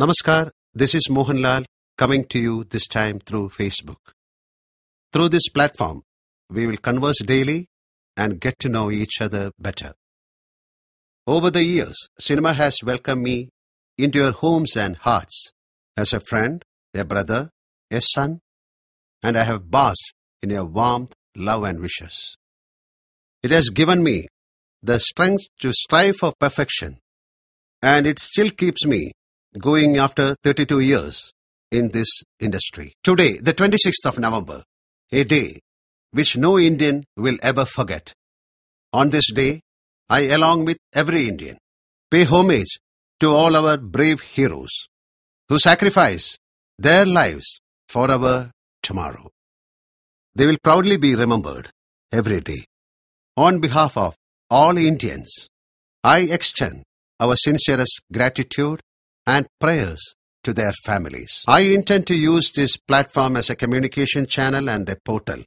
Namaskar, this is Mohanlal coming to you this time through Facebook. Through this platform, we will converse daily and get to know each other better. Over the years, cinema has welcomed me into your homes and hearts as a friend, a brother, a son, and I have basked in your warmth, love, and wishes. It has given me the strength to strive for perfection, and it still keeps me going after 32 years in this industry. Today, the 26th of November, a day which no Indian will ever forget. On this day, I, along with every Indian, pay homage to all our brave heroes who sacrifice their lives for our tomorrow. They will proudly be remembered every day. On behalf of all Indians, I extend our sincerest gratitude and prayers to their families. I intend to use this platform as a communication channel and a portal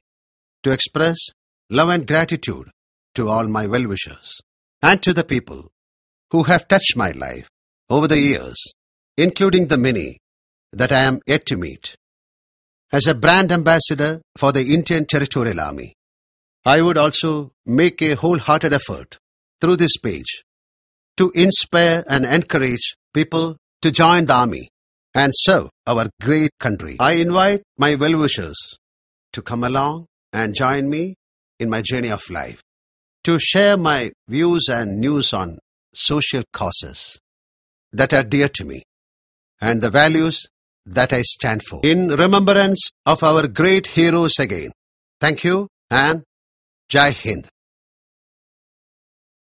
to express love and gratitude to all my well wishers and to the people who have touched my life over the years, including the many that I am yet to meet. As a brand ambassador for the Indian Territorial Army, I would also make a wholehearted effort through this page to inspire and encourage people to join the army and serve our great country. I invite my well wishers to come along and join me in my journey of life, to share my views and news on social causes that are dear to me and the values that I stand for. In remembrance of our great heroes again, thank you and Jai Hind.